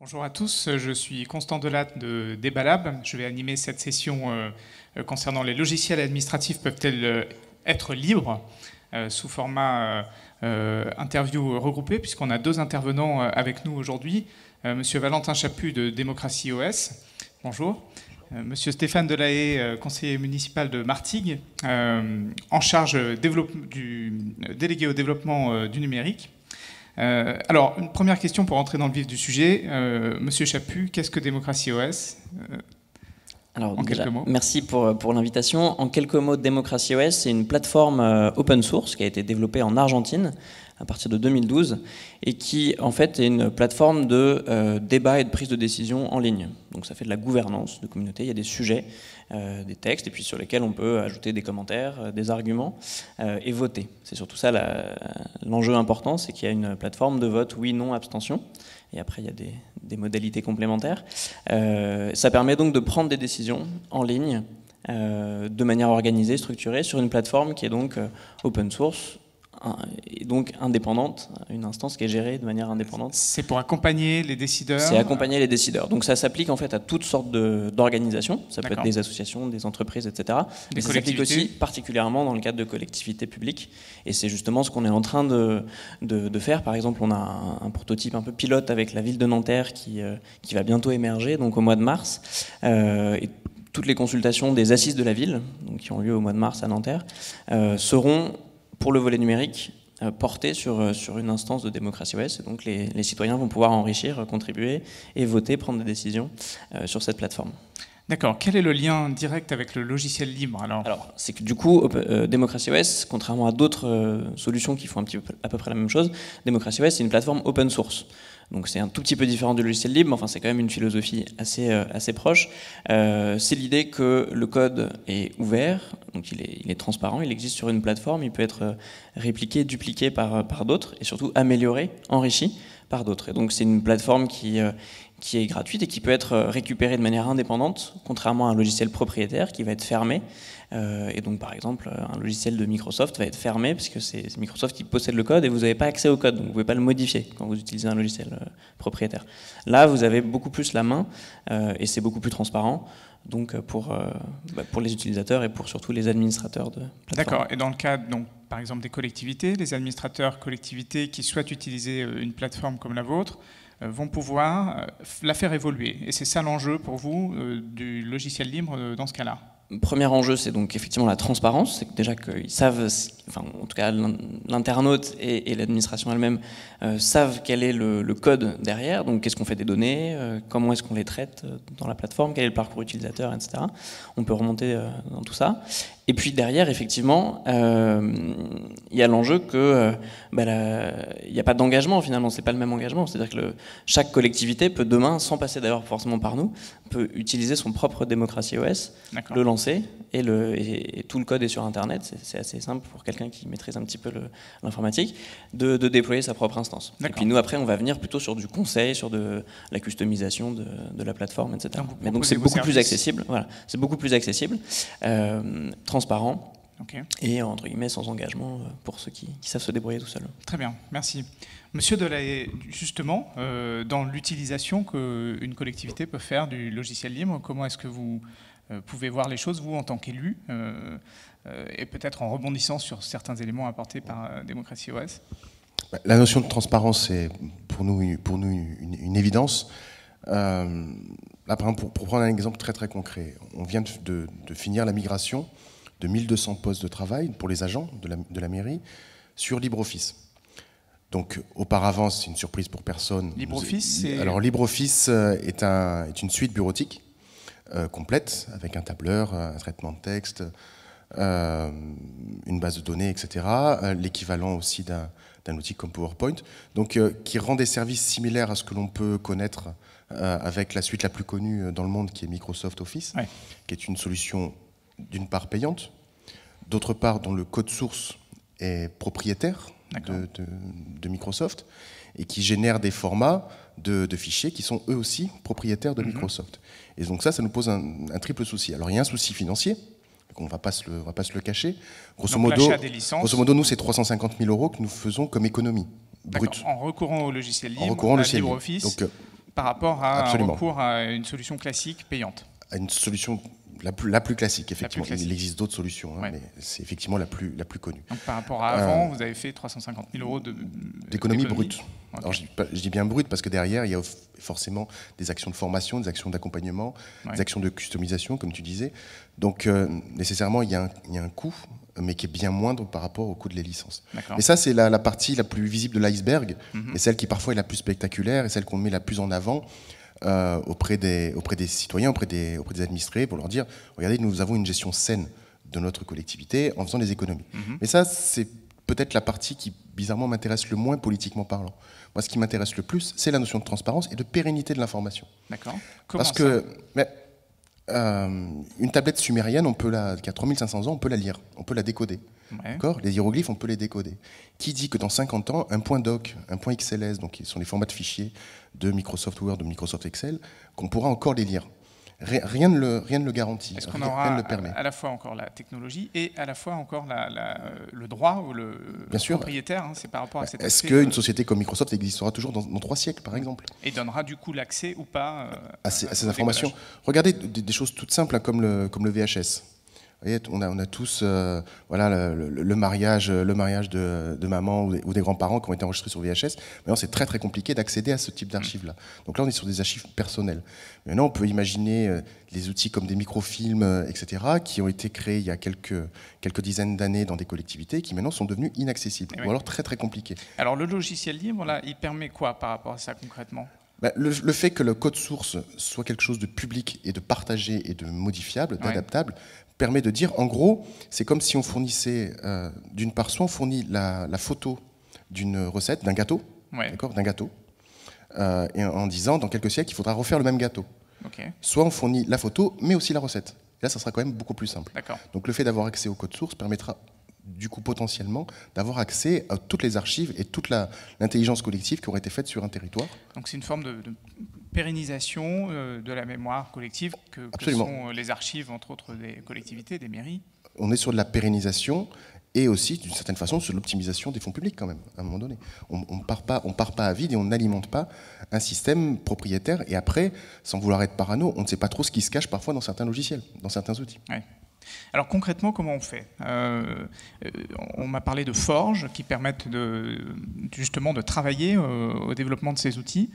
Bonjour à tous, je suis Constant Delatte de Debalab. Je vais animer cette session euh, euh, concernant les logiciels administratifs peuvent-elles euh, être libres sous format interview regroupé puisqu'on a deux intervenants avec nous aujourd'hui. Monsieur Valentin Chaput de Démocratie OS, bonjour. Monsieur Stéphane Delahaye, conseiller municipal de Martigues, en charge du, délégué au développement du numérique. Euh, alors, une première question pour entrer dans le vif du sujet. Euh, Monsieur Chaput, qu'est-ce que Démocratie OS euh, alors, Merci pour, l'invitation. En quelques mots, Démocratie OS, c'est une plateforme open source qui a été développée en Argentine à partir de 2012 et qui en fait est une plateforme de débat et de prise de décision en ligne. Donc ça fait de la gouvernance de communauté, il y a des sujets euh, des textes, et puis sur lesquels on peut ajouter des commentaires, euh, des arguments, euh, et voter. C'est surtout ça l'enjeu important, c'est qu'il y a une plateforme de vote oui, non, abstention, et après il y a des, modalités complémentaires. ça permet donc de prendre des décisions en ligne, de manière organisée, structurée, sur une plateforme qui est donc open source, et donc indépendante, une instance qui est gérée de manière indépendante. C'est pour accompagner les décideurs C'est accompagner les décideurs. Donc ça s'applique en fait à toutes sortes d'organisations, ça peut être des associations, des entreprises, etc. Des Mais ça s'applique aussi particulièrement dans le cadre de collectivités publiques. Et c'est justement ce qu'on est en train de, de, faire. Par exemple, on a un, prototype un peu pilote avec la ville de Nanterre qui, euh, qui va bientôt émerger, donc au mois de mars. Euh, et toutes les consultations des assises de la ville, donc qui ont lieu au mois de mars à Nanterre, euh, seront pour le volet numérique euh, porté euh, sur, une instance de démocratie OS. Donc les, citoyens vont pouvoir enrichir, euh, contribuer et voter, prendre des décisions sur cette plateforme. D'accord. Quel est le lien direct avec le logiciel libre alors, c'est que du coup, Démocratie OS, contrairement à d'autres solutions qui font un petit à peu près la même chose, Démocratie OS, c'est une plateforme open source. Donc c'est un tout petit peu différent du logiciel libre, mais enfin c'est quand même une philosophie assez, euh, assez proche. Euh, c'est l'idée que le code est ouvert, donc il est, transparent, il existe sur une plateforme, il peut être euh, répliqué, dupliqué par, par d'autres, et surtout amélioré, enrichi par d'autres. Et donc c'est une plateforme qui, euh, qui est gratuite et qui peut être euh, récupérée de manière indépendante, contrairement à un logiciel propriétaire qui va être fermé. Euh, et donc par exemple, un logiciel de Microsoft va être fermé parce que c'est Microsoft qui possède le code et vous n'avez pas accès au code, donc vous ne pouvez pas le modifier quand vous utilisez un logiciel propriétaire. Là, vous avez beaucoup plus la main et c'est beaucoup plus transparent donc euh, euh, bah, pour, les utilisateurs et pour surtout les administrateurs de D'accord, et dans le cadre donc, par exemple des collectivités, les administrateurs collectivités qui souhaitent utiliser euh, une plateforme comme la vôtre vont pouvoir la faire évoluer. Et c'est ça l'enjeu pour vous du logiciel libre dans ce cas-là premier enjeu, c'est donc effectivement la transparence. C'est déjà qu'ils savent, enfin, en tout cas, l'internaute et, l'administration elle-même euh, savent quel est le, code derrière. Donc, qu'est-ce qu'on fait des données euh, Comment est-ce qu'on les traite euh, dans la plateforme Quel est le parcours utilisateur, etc. On peut remonter dans tout ça. Et puis derrière, effectivement, euh, il y a l'enjeu que euh, bah, il n'y a pas d'engagement finalement, c'est pas le même engagement. C'est-à-dire que chaque collectivité peut demain, sans passer d'ailleurs forcément par nous, peut utiliser son propre démocratie OS, le lancer et, le, tout le code est sur Internet. C'est assez simple pour quelqu'un qui maîtrise un petit peu l'informatique de, déployer sa propre instance. Et puis nous après, on va venir plutôt sur du conseil, sur de la customisation de, la plateforme, etc. Donc, Mais donc c'est beaucoup, plus accessible. Voilà, c'est beaucoup plus accessible euh, transparent et entre guillemets sans engagement euh, pour ceux qui, savent se débrouiller tout seuls. Très bien, merci. Monsieur Delahaye, justement, euh, dans l'utilisation qu'une collectivité peut faire du logiciel libre, comment est-ce que vous euh, pouvez voir les choses, vous, en tant qu'élu, et peut-être en rebondissant sur certains éléments apportés par Démocratie OS bah, La notion de transparence est pour nous, pour nous une, évidence. là, pour, prendre un exemple très très concret, on vient de, de finir la migration de 1200 postes de travail pour les agents de la, mairie sur LibreOffice. Donc auparavant, c'est une surprise pour personne. LibreOffice c'est... Alors LibreOffice euh, est, une suite bureautique euh, complète avec un tableur, euh, un traitement de texte, une base de données, etc. L'équivalent aussi d'un outil comme PowerPoint, donc qui rend des services similaires à ce que l'on peut connaître avec la suite la plus connue dans le monde qui est Microsoft Office, qui est une solution d'une part payante, d'autre part dont le code source est propriétaire de, Microsoft et qui génère des formats de, fichiers qui sont eux aussi propriétaires de mhm. Microsoft. Et donc ça, ça nous pose un, triple souci. Alors il y a un souci financier, on ne va, pas se le, va pas se le cacher. Grosso, modo, grosso modo, nous, c'est 350 000 euros que nous faisons comme économie brute. En recourant au logiciel libre, en recourant office, LibreOffice, euh, par rapport à un à une solution classique payante. À une solution la plus, classique, effectivement. Il existe d'autres solutions, hein, mais c'est effectivement la plus, la plus connue. par rapport à avant, euh, vous avez fait 350 000 euros d'économie brute. Alors, je, dis, bien brute parce que derrière, il y a forcément des actions de formation, des actions d'accompagnement, des actions de customisation, comme tu disais. Donc, euh, nécessairement, il y, a un, coût, mais qui est bien moindre par rapport au coût de les licences. Et ça, c'est la, partie la plus visible de l'iceberg, mm-hmm. et celle qui parfois est la plus spectaculaire, et celle qu'on met la plus en avant. Euh, auprès, des, auprès des citoyens, auprès des, auprès des administrés, pour leur dire, regardez, nous avons une gestion saine de notre collectivité en faisant des économies. Mhm. Mais ça, c'est peut-être la partie qui, bizarrement, m'intéresse le moins politiquement parlant. Moi, ce qui m'intéresse le plus, c'est la notion de transparence et de pérennité de l'information. D'accord. Parce que mais, euh, une tablette sumérienne, on peut la, qui a 3500 ans, on peut la lire, on peut la décoder. Les hiéroglyphes, on peut les décoder. Qui dit que dans 50 ans, un point doc, un point XLS, donc qui sont les formats de fichiers de Microsoft Word, de Microsoft Excel, qu'on pourra encore les lire rien, ne le, rien ne le garantit. Est-ce qu'on aura permet. à la fois encore la technologie et à la fois encore euh, le droit ou le propriétaire Est-ce qu'une société comme Microsoft existera toujours dans, trois siècles, par exemple Et donnera du coup l'accès ou pas euh, à, ces, informations Regardez des, choses toutes simples hein, comme le VHS on a, tous euh, voilà, le, mariage, le mariage de, maman ou des, grands-parents qui ont été enregistrés sur VHS. Maintenant, c'est très très compliqué d'accéder à ce type d'archives-là. Donc là, on est sur des archives personnelles. Maintenant, on peut imaginer des euh, outils comme des microfilms, euh, etc., qui ont été créés il y a quelques, dizaines d'années dans des collectivités, qui maintenant sont devenus inaccessibles, ou alors très très compliqués. Alors le logiciel libre, là, il permet quoi par rapport à ça concrètement ben, le, fait que le code source soit quelque chose de public et de partagé et de modifiable, d'adaptable, permet de dire, en gros, c'est comme si on fournissait, euh, d'une part, soit on fournit la, photo d'une recette, d'un gâteau, d'accord, d'un gâteau, euh, et en disant, dans quelques siècles, il faudra refaire le même gâteau. Soit on fournit la photo, mais aussi la recette. là, ça sera quand même beaucoup plus simple. Donc le fait d'avoir accès au code source permettra du coup potentiellement d'avoir accès à toutes les archives et toute l'intelligence collective qui aurait été faite sur un territoire. Donc c'est une forme de pérennisation euh, de la mémoire collective que, que, sont euh, les archives, entre autres, des collectivités, des mairies On est sur de la pérennisation et aussi, d'une certaine façon, sur l'optimisation des fonds publics quand même, à un moment donné. On ne part, pas, on part pas à vide et on n'alimente pas un système propriétaire. Et après, sans vouloir être parano, on ne sait pas trop ce qui se cache parfois dans certains logiciels, dans certains outils. Alors concrètement, comment on fait euh, On m'a parlé de forges qui permettent de, justement de travailler au, développement de ces outils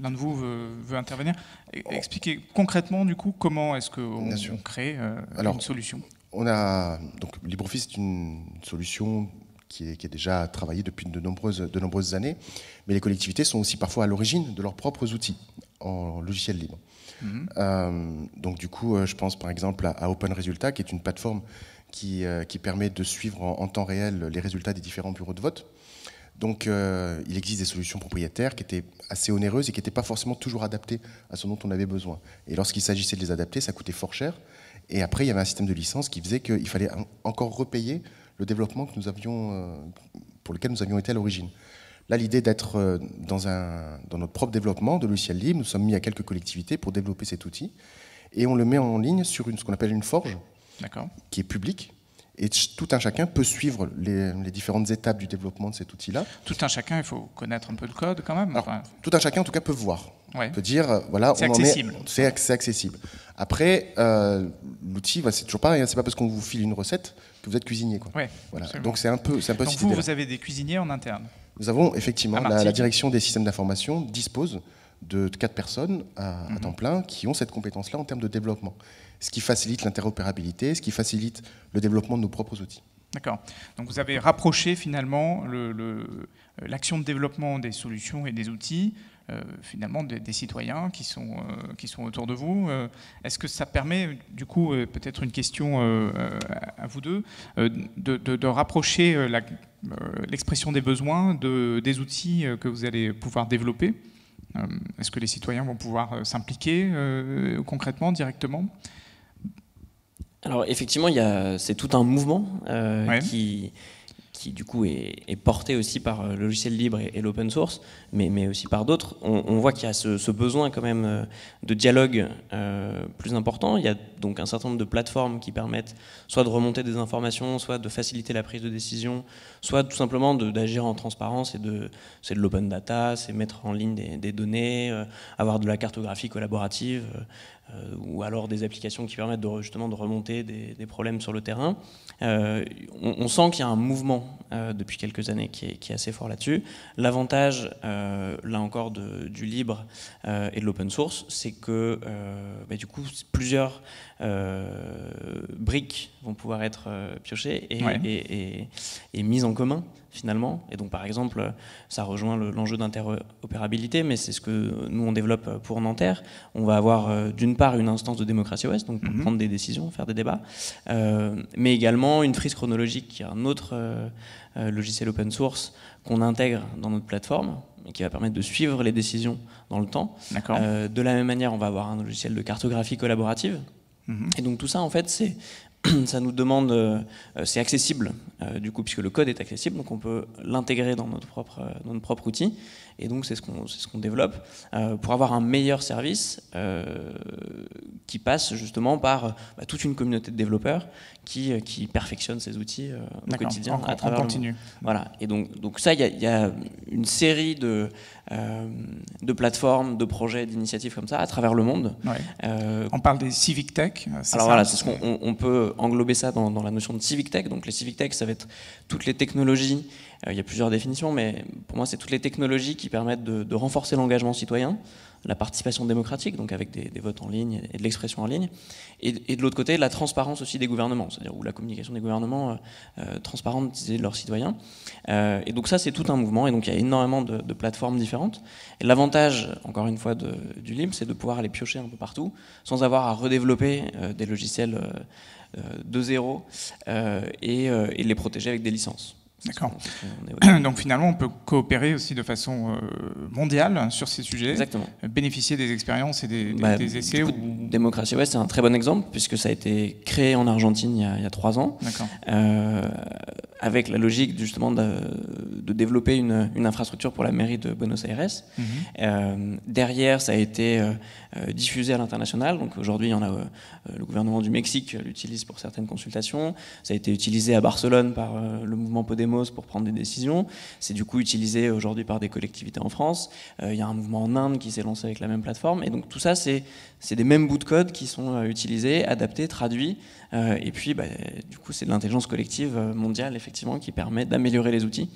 l'un de vous veut, intervenir, expliquez concrètement du coup comment est-ce qu'on crée euh, une solution. On a donc LibreOffice est une solution qui est, déjà travaillée depuis de nombreuses, de nombreuses années, mais les collectivités sont aussi parfois à l'origine de leurs propres outils en logiciel libre. Mhm. Euh, donc du coup, euh, je pense par exemple à, Open qui est une plateforme qui, permet de suivre en, temps réel les résultats des différents bureaux de vote. Donc euh, il existe des solutions propriétaires qui étaient assez onéreuses et qui n'étaient pas forcément toujours adaptées à ce dont on avait besoin. Et lorsqu'il s'agissait de les adapter, ça coûtait fort cher. Et après, il y avait un système de licence qui faisait qu'il fallait encore repayer le développement que nous euh, pour lequel nous avions été à l'origine. Là, l'idée d'être euh, dans, notre propre développement de logiciel libre, nous sommes mis à quelques collectivités pour développer cet outil. Et on le met en ligne sur ce qu'on appelle une forge, qui est publique, et tout un chacun peut suivre les, différentes étapes du développement de cet outil-là. Tout un chacun, il faut connaître un peu le code quand même. Tout un chacun, en tout cas, peut voir. peut dire, euh, voilà, c'est accessible. C'est accessible. Après, euh, l'outil, bah, c'est toujours pareil. Hein, c'est pas parce qu'on vous file une recette que vous êtes cuisinier, quoi. Donc c'est un peu, c'est un Donc vous, vous avez des cuisiniers en interne. Nous avons effectivement la, direction des systèmes d'information dispose de quatre personnes à, mhm. temps plein qui ont cette compétence-là en termes de développement. Ce qui facilite l'interopérabilité, ce qui facilite le développement de nos propres outils. D'accord. Donc vous avez rapproché finalement euh, l'action de développement des solutions et des outils, euh, finalement des, citoyens qui sont, euh, qui sont autour de vous. Est-ce que ça permet, du coup, peut-être une question à vous deux, de, rapprocher l'expression des besoins des outils que vous allez pouvoir développer euh, est-ce que les citoyens vont pouvoir euh, s'impliquer euh, concrètement, directement Alors effectivement, c'est tout un mouvement qui qui du coup est, porté aussi par le euh, logiciel libre et, l'open source, mais, mais, aussi par d'autres, on, voit qu'il y a ce, besoin quand même euh, de dialogue euh, plus important. Il y a donc un certain nombre de plateformes qui permettent soit de remonter des informations, soit de faciliter la prise de décision, soit tout simplement d'agir en transparence de c'est de l'open data, c'est mettre en ligne des, données, avoir de la cartographie collaborative, ou alors des applications qui permettent de, justement de remonter des, problèmes sur le terrain. On, on sent qu'il y a un mouvement euh, depuis quelques années qui est, assez fort là-dessus. L'avantage, euh, là encore, du libre euh, et de l'open source, c'est que bah, du coup, plusieurs euh, briques vont pouvoir être euh, piochées et, et, mises en commun finalement. Et donc par exemple, ça rejoint l'enjeu d'interopérabilité, mais c'est ce que nous on développe pour Nanterre. On va avoir euh, d'une part une instance de démocratie OS, donc pour mhm. prendre des décisions, faire des débats, mais également une frise chronologique qui est un autre logiciel open source qu'on intègre dans notre plateforme et qui va permettre de suivre les décisions dans le temps. de la même manière, on va avoir un logiciel de cartographie collaborative Mhm. Et donc tout ça, en fait, c'est ça nous demande, euh, c'est accessible euh, du coup puisque le code est accessible, donc on peut l'intégrer dans notre propre euh, propre outil. Et donc c'est ce qu'on ce qu'on développe pour avoir un meilleur service qui passe justement par bah, toute une communauté de développeurs qui qui perfectionne ces outils au quotidien à travers. Voilà. Et donc donc ça il y a une série de, euh, de plateformes, de projets, d'initiatives comme ça à travers le monde. Euh, on parle des civic tech. Alors voilà, c'est ce qu'on on peut englober ça dans, dans, la notion de civic tech. Donc les civic tech, ça va être toutes les technologies euh, il y a plusieurs définitions, mais pour moi, c'est toutes les technologies qui permettent de, renforcer l'engagement citoyen, la participation démocratique, donc avec des, votes en ligne et de l'expression en ligne, et, de l'autre côté, la transparence aussi des gouvernements, c'est-à-dire où la communication des gouvernements euh, euh, transparente de leurs citoyens. et donc ça, c'est tout un mouvement, et donc il y a énormément de, plateformes différentes. Et l'avantage, encore une fois, du libre, c'est de pouvoir aller piocher un peu partout, sans avoir à redévelopper des logiciels de zéro et, et les protéger avec des licences. D'accord. Donc finalement, on peut coopérer aussi de façon euh, mondiale sur ces sujets, bénéficier des expériences et des, bah, essais. Démocratie ouais, c'est un très bon exemple puisque ça a été créé en Argentine il y a, trois ans. D'accord. Euh, avec la logique justement de, développer une, infrastructure pour la mairie de Buenos Aires. Mhm. Euh, derrière, ça a été euh, euh, diffusé à l'international. Donc aujourd'hui, a. le gouvernement du Mexique l'utilise pour certaines consultations. Ça a été utilisé à Barcelone par le mouvement Podemos pour prendre des décisions. C'est du coup utilisé aujourd'hui par des collectivités en France. Il y a un mouvement en Inde qui s'est lancé avec la même plateforme. Et donc tout ça, c'est des mêmes bouts de code qui sont utilisés, adaptés, traduits. et puis, bah, du coup, c'est de l'intelligence collective mondiale, effectivement effectivement, qui permet d'améliorer les outils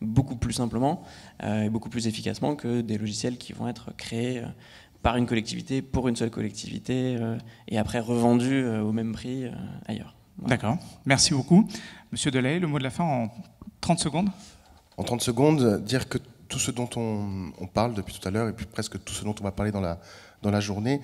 beaucoup plus simplement euh, et beaucoup plus efficacement que des logiciels qui vont être créés euh, par une collectivité, pour une seule collectivité, euh, et après revendus au même prix ailleurs. D'accord, merci beaucoup. Monsieur Delay, le mot de la fin en 30 secondes En 30 secondes, dire que tout ce dont on, parle depuis tout à l'heure, et puis presque tout ce dont on va parler dans la journée,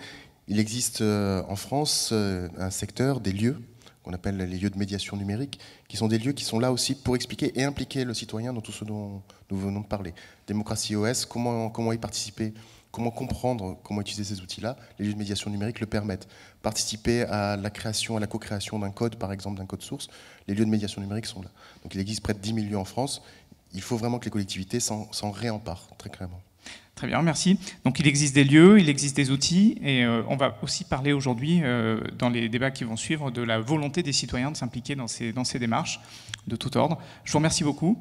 il existe en France un secteur des lieux qu'on appelle les lieux de médiation numérique, qui sont des lieux qui sont là aussi pour expliquer et impliquer le citoyen dans tout ce dont nous venons de parler. Démocratie OS, comment, comment y participer comment comprendre comment utiliser ces outils-là, les lieux de médiation numérique le permettent. Participer à la création, à la co-création d'un code, par exemple, d'un code source, les lieux de médiation numérique sont là. Donc il existe près de 10 000 lieux en France. Il faut vraiment que les collectivités s'en réemparent, très clairement. Très bien, merci. Donc il existe des lieux, il existe des outils, et euh, on va aussi parler aujourd'hui, euh, dans les débats qui vont suivre, de la volonté des citoyens de s'impliquer dans ces, dans ces démarches de tout ordre. Je vous remercie beaucoup.